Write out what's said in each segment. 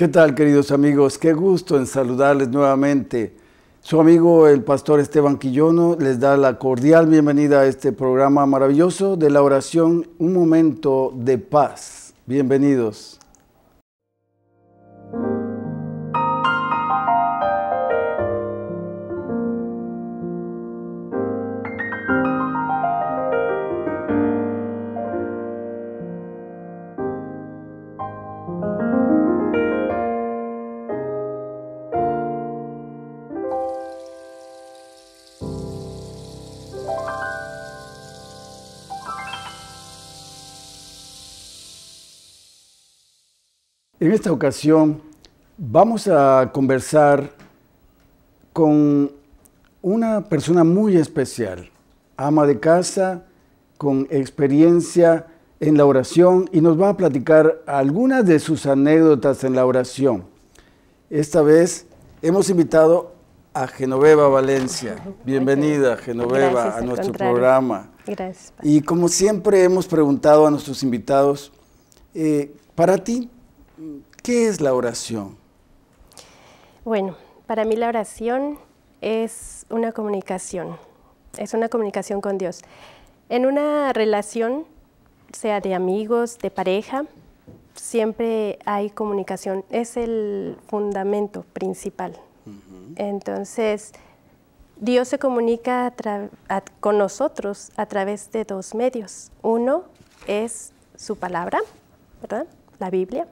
¿Qué tal, queridos amigos? Qué gusto en saludarles nuevamente. Su amigo el pastor Esteban Quillono les da la cordial bienvenida a este programa maravilloso de la oración Un Momento de Paz. Bienvenidos. En esta ocasión vamos a conversar con una persona muy especial, ama de casa, con experiencia en la oración y nos va a platicar algunas de sus anécdotas en la oración. Esta vez hemos invitado a Genoveva Valencia. Bienvenida, Genoveva, a nuestro programa. Gracias. Y como siempre hemos preguntado a nuestros invitados, eh, para ti, ¿Qué es la oración? Bueno, para mí la oración es una comunicación, es una comunicación con Dios. En una relación, sea de amigos, de pareja, siempre hay comunicación, es el fundamento principal. Entonces, Dios se comunica con nosotros a través de dos medios. Uno es su palabra, ¿verdad? La Biblia,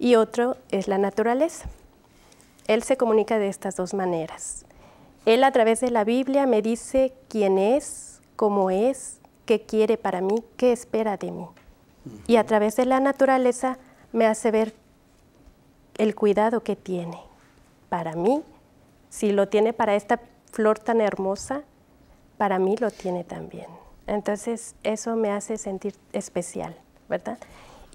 y otro es la naturaleza. Él se comunica de estas dos maneras. Él a través de la Biblia me dice quién es, cómo es, qué quiere para mí, qué espera de mí. Y a través de la naturaleza me hace ver el cuidado que tiene para mí. Si lo tiene para esta flor tan hermosa, para mí lo tiene también. Entonces eso me hace sentir especial, ¿verdad?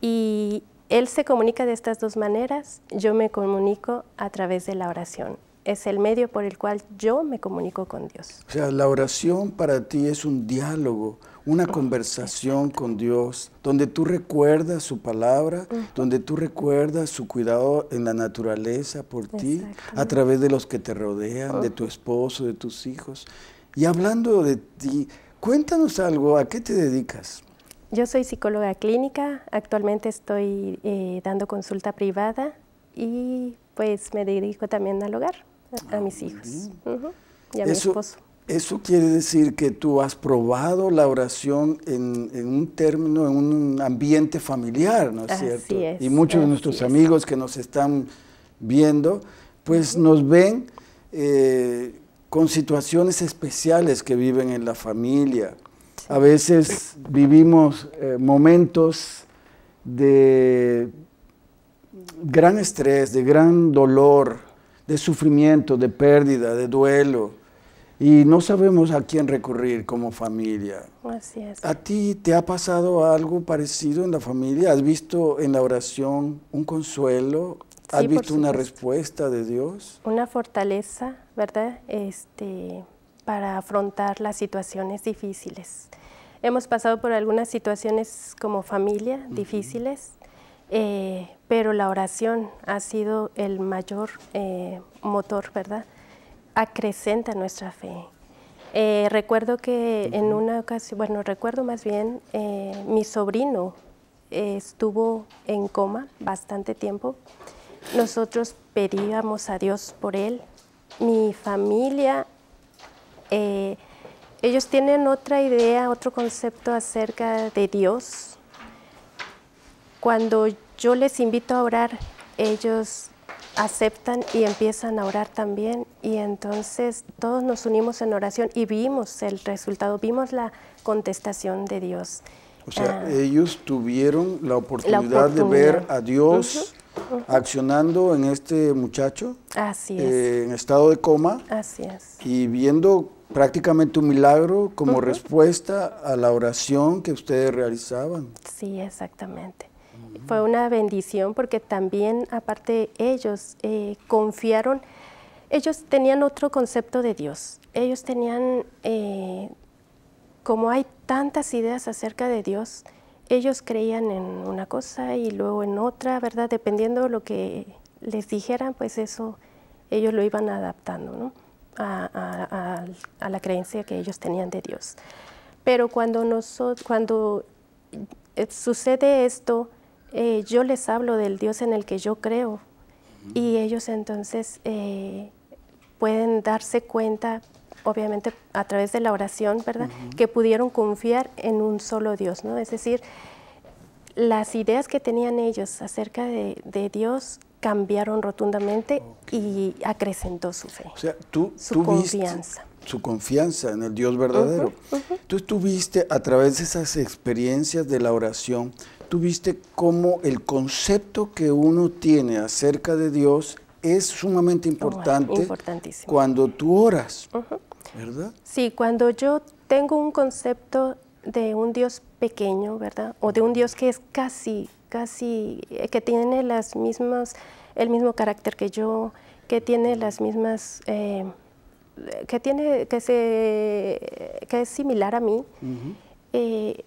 Y él se comunica de estas dos maneras, yo me comunico a través de la oración. Es el medio por el cual yo me comunico con Dios. O sea, la oración para ti es un diálogo, una conversación con Dios, donde tú recuerdas su palabra, donde tú recuerdas su cuidado en la naturaleza por ti, a través de los que te rodean, de tu esposo, de tus hijos. Y hablando de ti, cuéntanos algo, ¿a qué te dedicas? Yo soy psicóloga clínica, actualmente estoy eh, dando consulta privada y pues me dirijo también al hogar, a, ah, mis hijos y a mi esposo. Eso quiere decir que tú has probado la oración en, un término, en un ambiente familiar, ¿no es cierto? y muchos de nuestros amigos que nos están viendo, pues nos ven eh, con situaciones especiales que viven en la familia a veces vivimos eh, momentos de gran estrés, de gran dolor, de sufrimiento, de pérdida, de duelo. Y no sabemos a quién recurrir como familia. Así es. ¿A ti te ha pasado algo parecido en la familia? ¿Has visto en la oración un consuelo? ¿Has visto una respuesta de Dios? Una fortaleza, ¿verdad? Este, para afrontar las situaciones difíciles. Hemos pasado por algunas situaciones como familia difíciles, eh, pero la oración ha sido el mayor eh, motor, ¿verdad? Acrecenta nuestra fe. Eh, recuerdo que en una ocasión, bueno, recuerdo más bien, mi sobrino estuvo en coma bastante tiempo. Nosotros pedíamos a Dios por él. Mi familia eh, ellos tienen otra idea, otro concepto acerca de Dios. Cuando yo les invito a orar, ellos aceptan y empiezan a orar también y entonces todos nos unimos en oración y vimos el resultado, vimos la contestación de Dios. O sea, ah. ellos tuvieron la oportunidad, de ver a Dios accionando en este muchacho. Así eh, en estado de coma. Y viendo prácticamente un milagro como respuesta a la oración que ustedes realizaban. Sí, exactamente. Fue una bendición porque también, aparte ellos, eh, confiaron, ellos tenían otro concepto de Dios. Ellos tenían, eh, como hay tantas ideas acerca de Dios, ellos creían en una cosa y luego en otra, ¿verdad? Dependiendo de lo que les dijeran, pues eso ellos lo iban adaptando, ¿no? a, la creencia que ellos tenían de Dios. Pero cuando, cuando eh, sucede esto, eh, yo les hablo del Dios en el que yo creo y ellos entonces eh, pueden darse cuenta, obviamente a través de la oración, ¿verdad? Que pudieron confiar en un solo Dios, ¿no? Es decir, las ideas que tenían ellos acerca de Dios cambiaron rotundamente y acrecentó su fe. O sea, tú, su confianza. su confianza en el Dios verdadero. Tú estuviste, a través de esas experiencias de la oración, tuviste cómo el concepto que uno tiene acerca de Dios es sumamente oh, importante importantísimo. cuando tú oras, ¿verdad? Sí, cuando yo tengo un concepto de un Dios pequeño, ¿verdad? O de un Dios que es casi casi, eh, que tiene las mismas, el mismo carácter que yo, que tiene las mismas, eh, que tiene, que se, que es similar a mí, eh,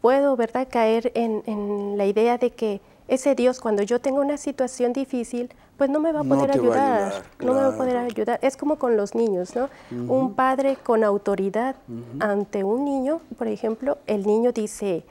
puedo, ¿verdad?, caer en, la idea de que ese Dios, cuando yo tengo una situación difícil, pues no me va a poder ayudar, no me va a poder ayudar. Es como con los niños, ¿no? Un padre con autoridad ante un niño, por ejemplo, el niño dice,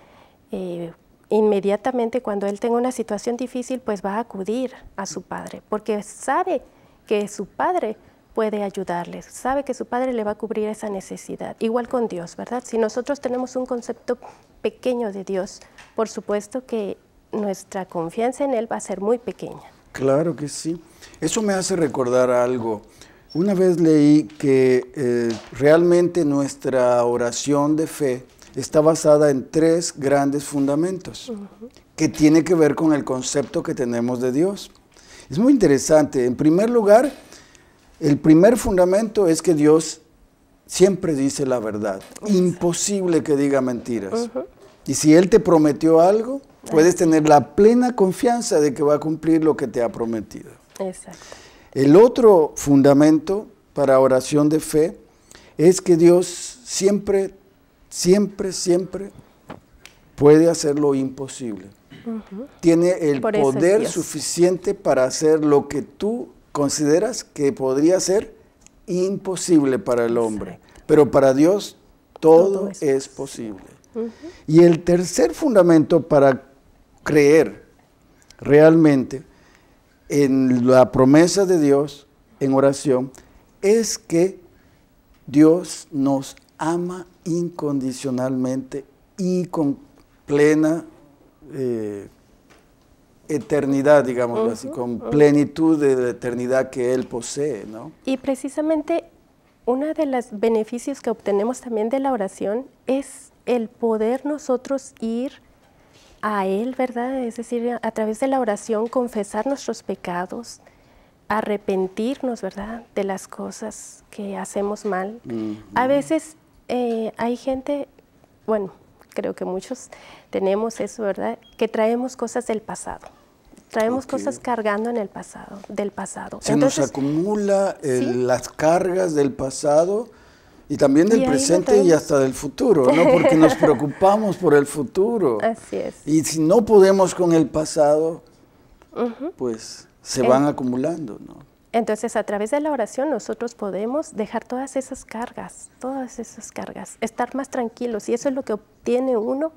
inmediatamente cuando él tenga una situación difícil, pues va a acudir a su padre, porque sabe que su padre puede ayudarle, sabe que su padre le va a cubrir esa necesidad. Igual con Dios, ¿verdad? Si nosotros tenemos un concepto pequeño de Dios, por supuesto que nuestra confianza en Él va a ser muy pequeña. Claro que sí. Eso me hace recordar algo. Una vez leí que eh, realmente nuestra oración de fe está basada en tres grandes fundamentos que tiene que ver con el concepto que tenemos de Dios. Es muy interesante. En primer lugar, el primer fundamento es que Dios siempre dice la verdad. Imposible que diga mentiras. Y si Él te prometió algo, puedes tener la plena confianza de que va a cumplir lo que te ha prometido. El otro fundamento para oración de fe es que Dios siempre siempre, siempre puede hacer lo imposible. Tiene el poder suficiente para hacer lo que tú consideras que podría ser imposible para el hombre. Pero para Dios todo, es posible. Y el tercer fundamento para creer realmente en la promesa de Dios en oración es que Dios nos ama incondicionalmente y con plena eh, eternidad, digamos, así, con plenitud de eternidad que Él posee, ¿no? Y precisamente uno de los beneficios que obtenemos también de la oración es el poder nosotros ir a Él, ¿verdad? Es decir, a, través de la oración confesar nuestros pecados, arrepentirnos, ¿verdad? De las cosas que hacemos mal. A veces eh, hay gente, bueno, creo que muchos tenemos eso, ¿verdad? Que traemos cosas del pasado. Traemos cosas cargando en el pasado, del pasado. Se nos acumula eh, las cargas del pasado y también del presente y hasta del futuro, ¿no? Porque nos preocupamos por el futuro. Así es. Y si no podemos con el pasado, pues se van acumulando, ¿no? Entonces, a través de la oración nosotros podemos dejar todas esas cargas, todas esas cargas, estar más tranquilos. Y eso es lo que obtiene uno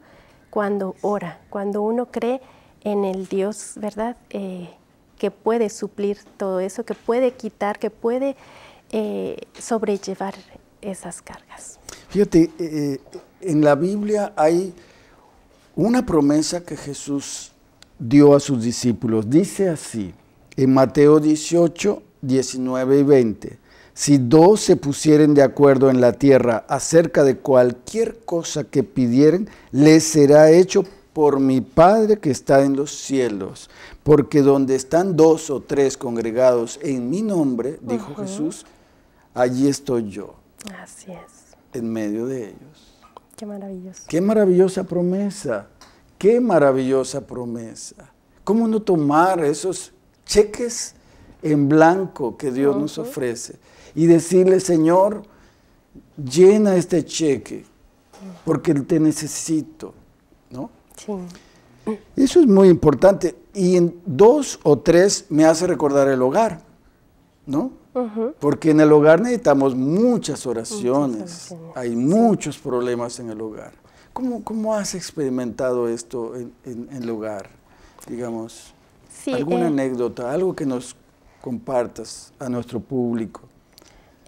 cuando ora, cuando uno cree en el Dios, ¿verdad? Eh, que puede suplir todo eso, que puede quitar, que puede eh, sobrellevar esas cargas. Fíjate, eh, en la Biblia hay una promesa que Jesús dio a sus discípulos. Dice así, en Mateo 18, 19 y 20. Si dos se pusieren de acuerdo en la tierra acerca de cualquier cosa que pidieren, les será hecho por mi Padre que está en los cielos. Porque donde están dos o tres congregados en mi nombre, dijo Jesús, allí estoy yo. Así es. En medio de ellos. Qué maravilloso. Qué maravillosa promesa. Qué maravillosa promesa. ¿Cómo no tomar esos cheques? en blanco que Dios nos ofrece y decirle, Señor, llena este cheque porque te necesito, ¿no? Eso es muy importante y en dos o tres me hace recordar el hogar, ¿no? Porque en el hogar necesitamos muchas oraciones, hay muchos problemas en el hogar. ¿Cómo, cómo has experimentado esto en, el hogar? Digamos, alguna eh, anécdota, algo que nos compartas a nuestro público?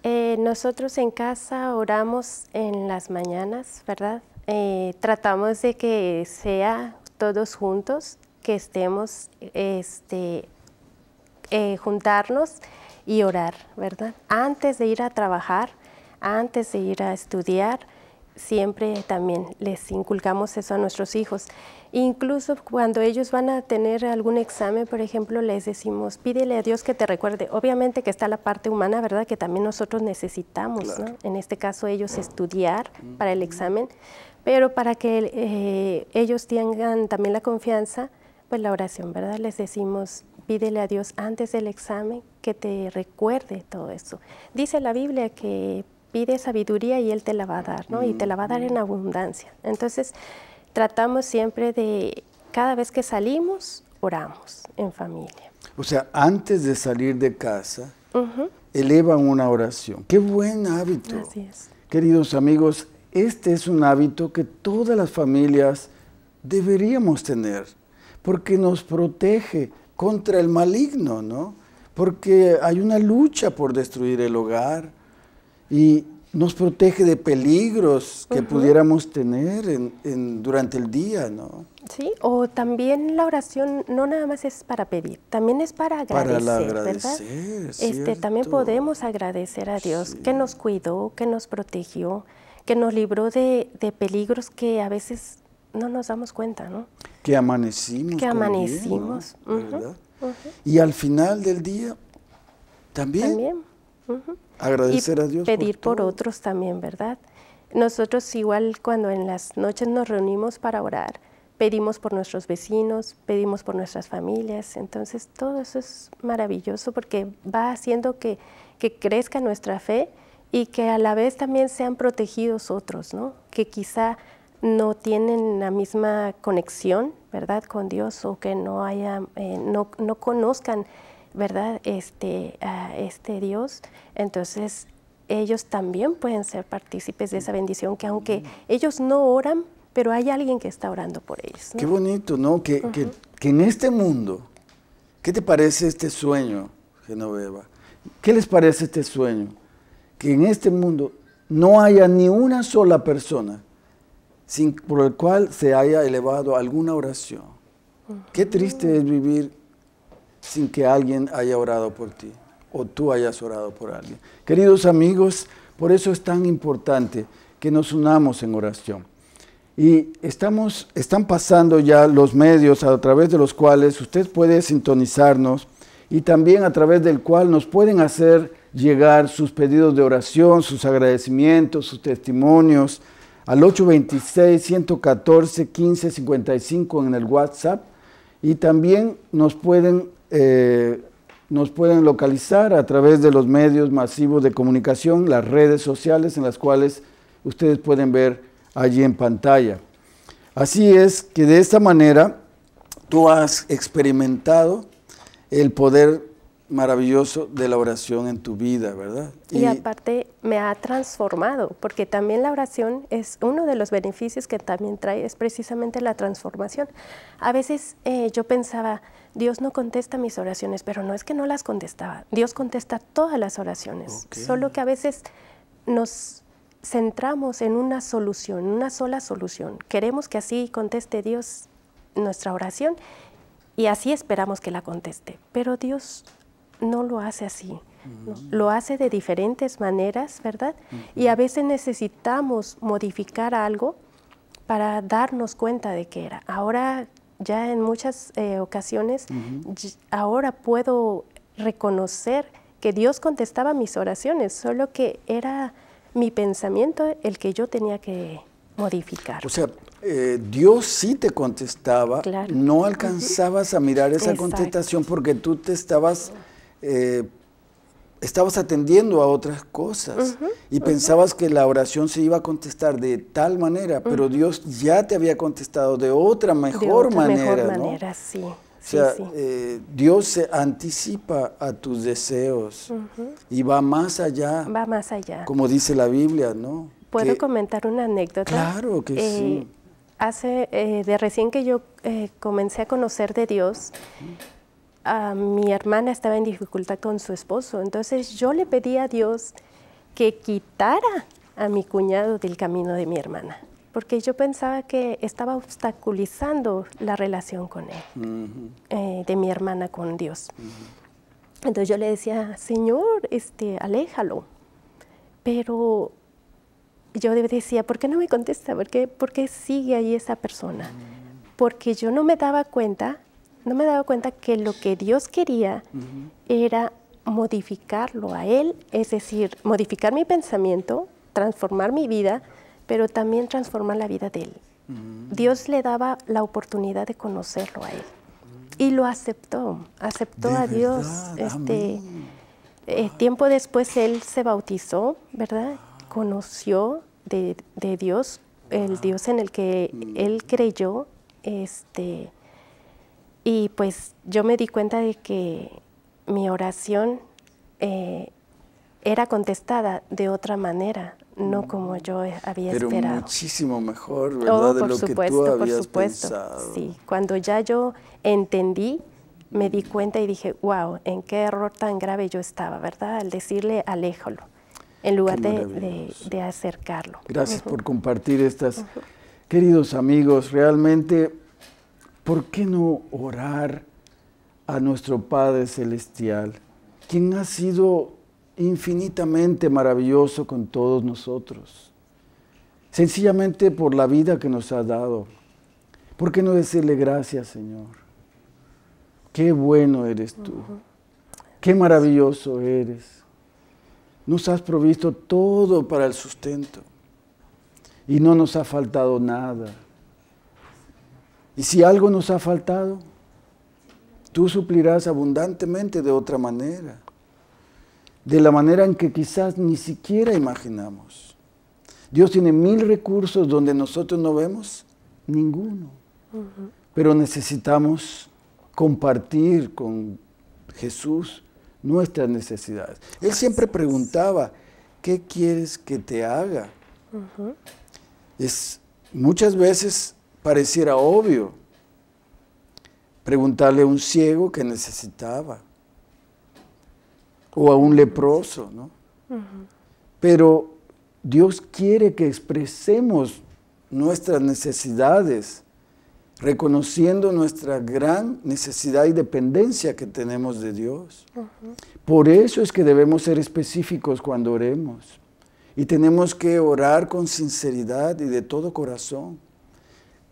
Eh, nosotros en casa oramos en las mañanas, ¿verdad? Eh, tratamos de que sea todos juntos, que estemos, este, eh, juntarnos y orar, ¿verdad? Antes de ir a trabajar, antes de ir a estudiar, siempre también les inculcamos eso a nuestros hijos. Incluso cuando ellos van a tener algún examen, por ejemplo, les decimos, pídele a Dios que te recuerde. Obviamente que está la parte humana, ¿verdad? Que también nosotros necesitamos, ¿no? En este caso, ellos estudiar para el examen, pero para que eh, ellos tengan también la confianza, pues la oración, ¿verdad? Les decimos, pídele a Dios antes del examen que te recuerde todo eso. Dice la Biblia que pide sabiduría y Él te la va a dar, ¿no? Y te la va a dar en mm. abundancia. Entonces, tratamos siempre de, cada vez que salimos, oramos en familia. O sea, antes de salir de casa, elevan una oración. Qué buen hábito. Así es. Queridos amigos, este es un hábito que todas las familias deberíamos tener, porque nos protege contra el maligno, ¿no? Porque hay una lucha por destruir el hogar, y nos protege de peligros que pudiéramos tener durante el día, ¿no? Sí, o también la oración no nada más es para pedir, también es para agradecer, para agradecer ¿verdad? Este, también podemos agradecer a Dios que nos cuidó, que nos protegió, que nos libró de, peligros que a veces no nos damos cuenta, ¿no? Que amanecimos. Que amanecimos. Y al final del día, también. También Agradecer a Dios. Pedir por, otros también, ¿verdad? Nosotros igual cuando en las noches nos reunimos para orar, pedimos por nuestros vecinos, pedimos por nuestras familias. Entonces todo eso es maravilloso porque va haciendo que, crezca nuestra fe y que a la vez también sean protegidos otros, ¿no? Que quizá no tienen la misma conexión, ¿verdad?, con Dios o que no eh, no, no conozcan ¿verdad? Este, este Dios. Entonces, ellos también pueden ser partícipes de esa bendición, que aunque mm. ellos no oran, pero hay alguien que está orando por ellos. Qué bonito, ¿no? Que, que, en este mundo, ¿qué te parece este sueño, Genoveva? ¿Qué les parece este sueño? Que en este mundo no haya ni una sola persona sin, por el cual se haya elevado alguna oración. Qué triste mm. es vivir sin que alguien haya orado por ti o tú hayas orado por alguien. Queridos amigos, por eso es tan importante que nos unamos en oración. Y estamos, están pasando ya los medios a través de los cuales usted puede sintonizarnos y también a través del cual nos pueden hacer llegar sus pedidos de oración, sus agradecimientos, sus testimonios al 826-114-1555 en el WhatsApp y también nos pueden eh, nos pueden localizar a través de los medios masivos de comunicación, las redes sociales en las cuales ustedes pueden ver allí en pantalla. Así es que de esta manera tú has experimentado el poder maravilloso de la oración en tu vida, ¿verdad? Y, aparte me ha transformado, porque también la oración es uno de los beneficios que también trae, es precisamente la transformación. A veces eh, yo pensaba, Dios no contesta mis oraciones, pero no es que no las contestaba. Dios contesta todas las oraciones, solo que a veces nos centramos en una solución, una sola solución. Queremos que así conteste Dios nuestra oración y así esperamos que la conteste, pero Dios no lo hace así. Mm. lo hace de diferentes maneras, ¿verdad? Y a veces necesitamos modificar algo para darnos cuenta de qué era. Ahora ya en muchas eh, ocasiones, ahora puedo reconocer que Dios contestaba mis oraciones, solo que era mi pensamiento el que yo tenía que modificar. O sea, eh, Dios sí te contestaba, no alcanzabas a mirar esa contestación porque tú te estabas eh, estabas atendiendo a otras cosas y pensabas que la oración se iba a contestar de tal manera, pero Dios ya te había contestado de otra mejor de otra manera. sí. Eh, Dios se anticipa a tus deseos y va más allá. Va más allá. Como dice la Biblia, ¿no? ¿Puedo comentar una anécdota? Claro que sí. Eh, hace, eh, de recién que yo comencé a conocer de Dios, mi hermana estaba en dificultad con su esposo. Entonces yo le pedí a Dios que quitara a mi cuñado del camino de mi hermana, porque yo pensaba que estaba obstaculizando la relación con él, eh, de mi hermana con Dios. Entonces yo le decía, Señor, este, aléjalo. Pero yo decía, ¿por qué no me contesta? por qué sigue ahí esa persona? Mm. Porque yo no me daba cuenta no me daba cuenta que lo que Dios quería era modificarlo a Él, es decir, modificar mi pensamiento, transformar mi vida, pero también transformar la vida de Él. Dios le daba la oportunidad de conocerlo a Él. Y lo aceptó, aceptó a Dios. Este, eh, tiempo después Él se bautizó, ¿verdad? Conoció de, de Dios, el Dios en el que Él creyó. Este, y pues yo me di cuenta de que mi oración eh, era contestada de otra manera, no mm. como yo había Pero Muchísimo mejor, oh, ¿verdad? por de lo supuesto, que tú por supuesto. Sí, cuando ya yo entendí, me di cuenta y dije, wow, en qué error tan grave yo estaba, ¿verdad? Al decirle, aléjalo, en lugar de, de, acercarlo. Gracias por compartir estas. Queridos amigos, realmente ¿por qué no orar a nuestro Padre Celestial, quien ha sido infinitamente maravilloso con todos nosotros? Sencillamente por la vida que nos ha dado. ¿Por qué no decirle gracias, Señor? Qué bueno eres tú. Qué maravilloso eres. Nos has provisto todo para el sustento. Y no nos ha faltado nada. Y si algo nos ha faltado, tú suplirás abundantemente de otra manera, de la manera en que quizás ni siquiera imaginamos. Dios tiene mil recursos donde nosotros no vemos ninguno, pero necesitamos compartir con Jesús nuestras necesidades. Él siempre preguntaba, ¿qué quieres que te haga? Es muchas veces pareciera obvio preguntarle a un ciego que necesitaba o a un leproso, ¿no? Pero Dios quiere que expresemos nuestras necesidades, reconociendo nuestra gran necesidad y dependencia que tenemos de Dios. Por eso es que debemos ser específicos cuando oremos. Y tenemos que orar con sinceridad y de todo corazón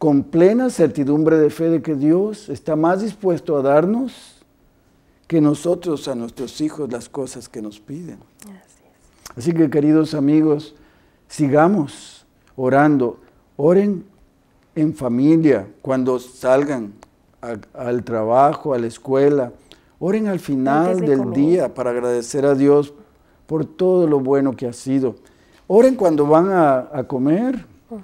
con plena certidumbre de fe de que Dios está más dispuesto a darnos que nosotros a nuestros hijos las cosas que nos piden. Así, que queridos amigos, sigamos orando. Oren en familia, cuando salgan al trabajo, a la escuela. Oren al final del día para agradecer a Dios por todo lo bueno que ha sido. Oren cuando van a, comer. Ajá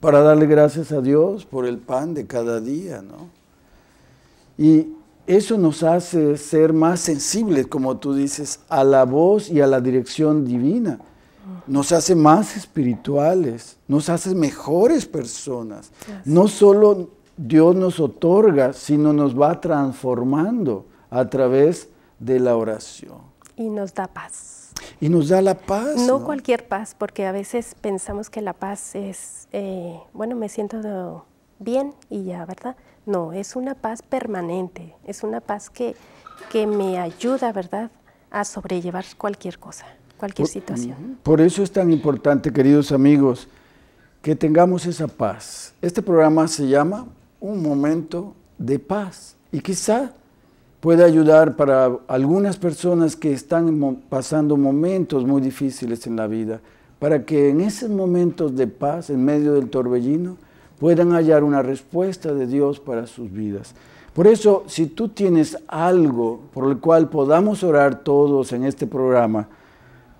para darle gracias a Dios por el pan de cada día, ¿no? Y eso nos hace ser más sensibles, como tú dices, a la voz y a la dirección divina. Nos hace más espirituales, nos hace mejores personas. No solo Dios nos otorga, sino nos va transformando a través de la oración. Y nos da paz. Y nos da la paz. No, cualquier paz, porque a veces pensamos que la paz es, eh, bueno, me siento bien y ya, ¿verdad? No, es una paz permanente, es una paz que, me ayuda, ¿verdad?, a sobrellevar cualquier cosa, cualquier situación. Por eso es tan importante, queridos amigos, que tengamos esa paz. Este programa se llama Un Momento de Paz. Y quizá puede ayudar para algunas personas que están pasando momentos muy difíciles en la vida, para que en esos momentos de paz, en medio del torbellino, puedan hallar una respuesta de Dios para sus vidas. Por eso, si tú tienes algo por el cual podamos orar todos en este programa,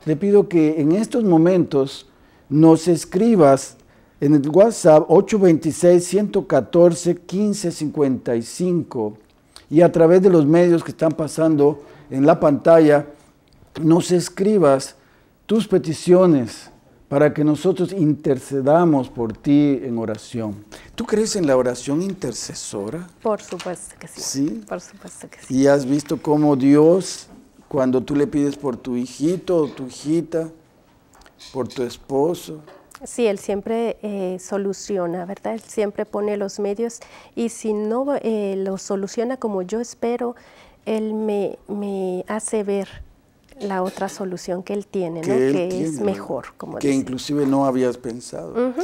te pido que en estos momentos nos escribas en el WhatsApp 826-114-1555 y a través de los medios que están pasando en la pantalla, nos escribas tus peticiones para que nosotros intercedamos por ti en oración. ¿Tú crees en la oración intercesora? Por supuesto que sí. ¿Sí? Por supuesto que sí. ¿Y has visto cómo Dios, cuando tú le pides por tu hijito o tu hijita, por tu esposo, Sí, él siempre eh, soluciona, ¿verdad? Él siempre pone los medios y si no eh, lo soluciona como yo espero, él me, me, hace ver la otra solución que él tiene, que, ¿no? que es mejor. Como que inclusive no habías pensado.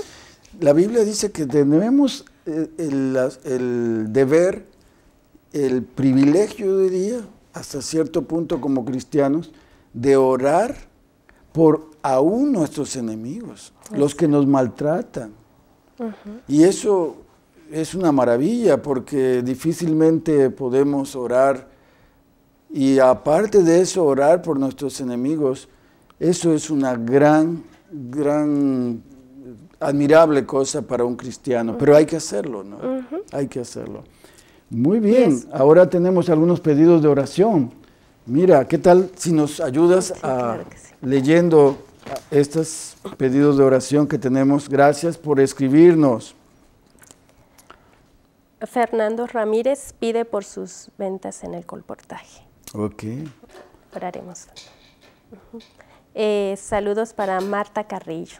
La Biblia dice que tenemos eh, el, el, deber, el privilegio, de diría, hasta cierto punto como cristianos, de orar por aún nuestros enemigos, los que nos maltratan. Y eso es una maravilla porque difícilmente podemos orar y aparte de eso orar por nuestros enemigos, eso es una gran, gran, admirable cosa para un cristiano, pero hay que hacerlo, ¿no? Hay que hacerlo. Muy bien, ahora tenemos algunos pedidos de oración. Mira, ¿qué tal si nos ayudas a, leyendo estos pedidos de oración que tenemos? Gracias por escribirnos. Fernando Ramírez pide por sus ventas en el colportaje. Ok. Oraremos. Eh, saludos para Marta Carrillo.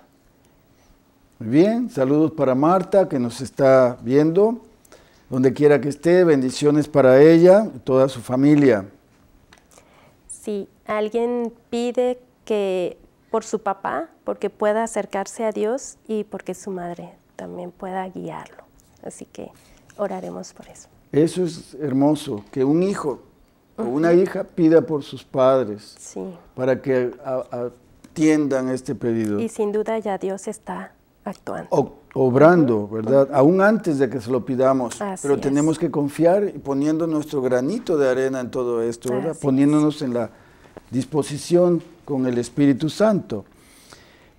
Muy bien, saludos para Marta que nos está viendo, donde quiera que esté, bendiciones para ella y toda su familia si alguien pide que por su papá, porque pueda acercarse a Dios y porque su madre también pueda guiarlo. Así que oraremos por eso. Eso es hermoso, que un hijo o una hija pida por sus padres para que atiendan este pedido. Y sin duda ya Dios está actuando. obrando, ¿verdad? Aún antes de que se lo pidamos. pero tenemos que confiar y poniendo nuestro granito de arena en todo esto, Poniéndonos en la disposición con el Espíritu Santo.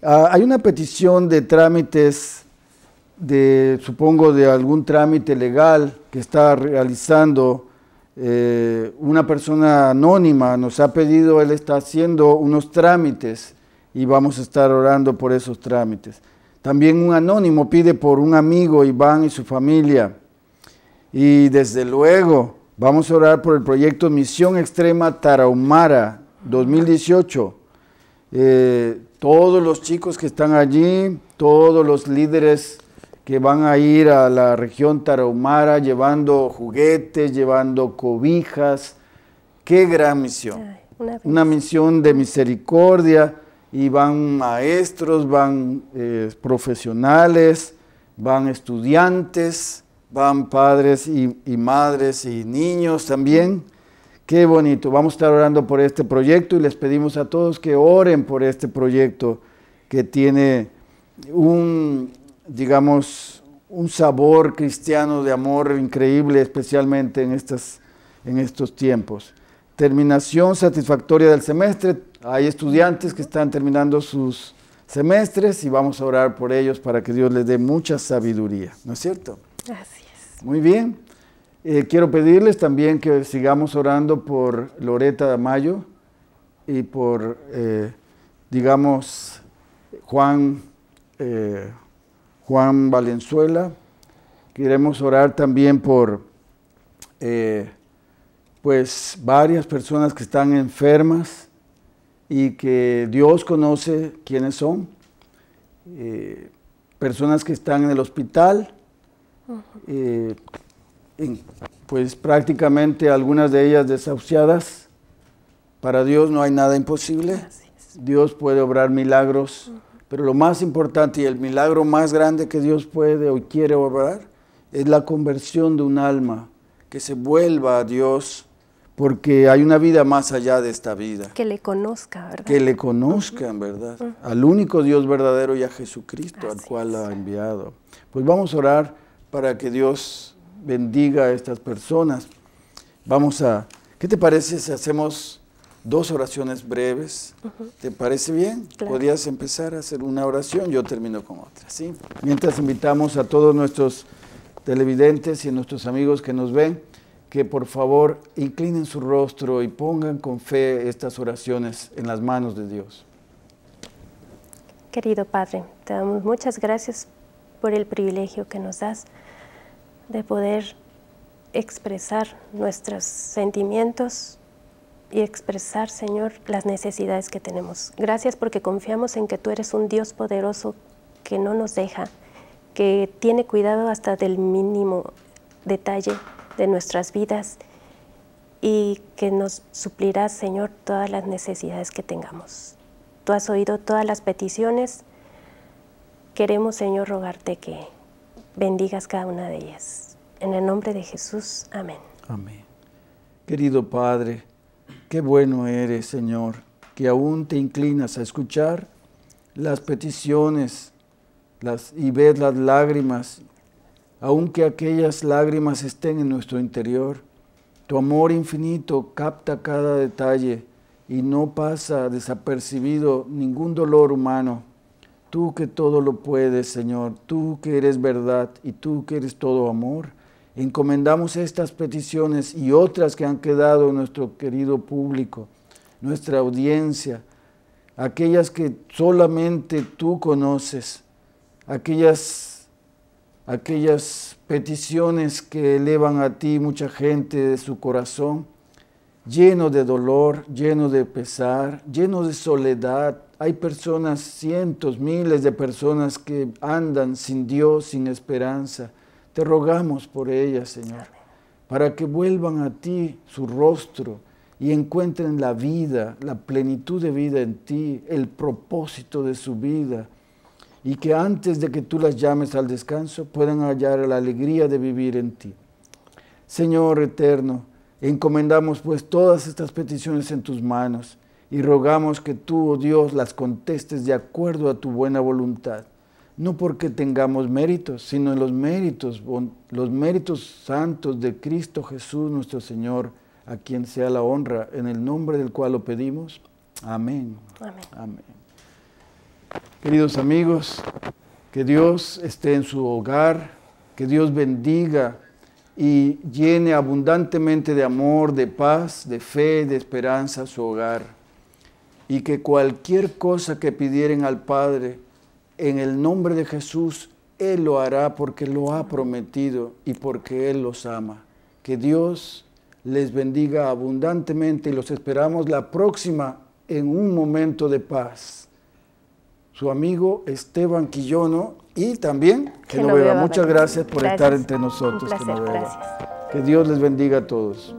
Ah, hay una petición de trámites, de, supongo de algún trámite legal que está realizando eh, una persona anónima nos ha pedido, él está haciendo unos trámites y vamos a estar orando por esos trámites. También un anónimo pide por un amigo, Iván y su familia. Y desde luego, vamos a orar por el proyecto Misión Extrema Tarahumara 2018. Eh, todos los chicos que están allí, todos los líderes que van a ir a la región Tarahumara llevando juguetes, llevando cobijas. Qué gran misión. Una misión de misericordia y van maestros, van eh, profesionales, van estudiantes, van padres y, madres y niños también. Qué bonito. Vamos a estar orando por este proyecto y les pedimos a todos que oren por este proyecto que tiene un, digamos, un sabor cristiano de amor increíble, especialmente en, estas, en estos tiempos terminación satisfactoria del semestre. Hay estudiantes que están terminando sus semestres y vamos a orar por ellos para que Dios les dé mucha sabiduría, ¿no es cierto? Así es. Muy bien. Eh, quiero pedirles también que sigamos orando por Loreta Damayo y por, eh, digamos, Juan, eh, Juan Valenzuela. Queremos orar también por pues varias personas que están enfermas y que Dios conoce quiénes son. Eh, personas que están en el hospital, eh, pues prácticamente algunas de ellas desahuciadas. Para Dios no hay nada imposible. Dios puede obrar milagros, pero lo más importante y el milagro más grande que Dios puede o quiere obrar es la conversión de un alma que se vuelva a Dios porque hay una vida más allá de esta vida. Que le conozca, ¿verdad? Que le conozcan, ¿verdad? Al único Dios verdadero y a Jesucristo, al cual ha enviado. Pues vamos a orar para que Dios bendiga a estas personas. Vamos a, ¿qué te parece si hacemos dos oraciones breves? ¿Te parece bien? Podrías empezar a hacer una oración, yo termino con otra, ¿sí? Mientras invitamos a todos nuestros televidentes y a nuestros amigos que nos ven, que por favor inclinen su rostro y pongan con fe estas oraciones en las manos de Dios. Querido Padre, te damos muchas gracias por el privilegio que nos das de poder expresar nuestros sentimientos y expresar, Señor, las necesidades que tenemos. Gracias porque confiamos en que tú eres un Dios poderoso que no nos deja, que tiene cuidado hasta del mínimo detalle de nuestras vidas y que nos suplirás, Señor, todas las necesidades que tengamos. Tú has oído todas las peticiones. Queremos, Señor, rogarte que bendigas cada una de ellas. En el nombre de Jesús, amén. Amén. Querido Padre, qué bueno eres, Señor, que aún te inclinas a escuchar las peticiones las, y ver las lágrimas aunque aquellas lágrimas estén en nuestro interior, tu amor infinito capta cada detalle y no pasa desapercibido ningún dolor humano. Tú que todo lo puedes, Señor, tú que eres verdad y tú que eres todo amor, encomendamos estas peticiones y otras que han quedado en nuestro querido público, nuestra audiencia, aquellas que solamente tú conoces, aquellas aquellas peticiones que elevan a ti mucha gente de su corazón, lleno de dolor, lleno de pesar, lleno de soledad. Hay personas, cientos, miles de personas que andan sin Dios, sin esperanza. Te rogamos por ellas, Señor, para que vuelvan a ti su rostro y encuentren la vida, la plenitud de vida en ti, el propósito de su vida y que antes de que tú las llames al descanso puedan hallar la alegría de vivir en ti. Señor eterno, encomendamos pues todas estas peticiones en tus manos y rogamos que tú, oh Dios, las contestes de acuerdo a tu buena voluntad, no porque tengamos méritos, sino en los méritos, los méritos santos de Cristo Jesús nuestro Señor, a quien sea la honra, en el nombre del cual lo pedimos. Amén. Amén. Amén. Queridos amigos, que Dios esté en su hogar, que Dios bendiga y llene abundantemente de amor, de paz, de fe, de esperanza su hogar. Y que cualquier cosa que pidieren al Padre, en el nombre de Jesús, Él lo hará porque lo ha prometido y porque Él los ama. Que Dios les bendiga abundantemente y los esperamos la próxima en un momento de paz su amigo Esteban Quillono y también Genoveva. Genoveva. Muchas gracias por estar entre nosotros, Que Dios les bendiga a todos.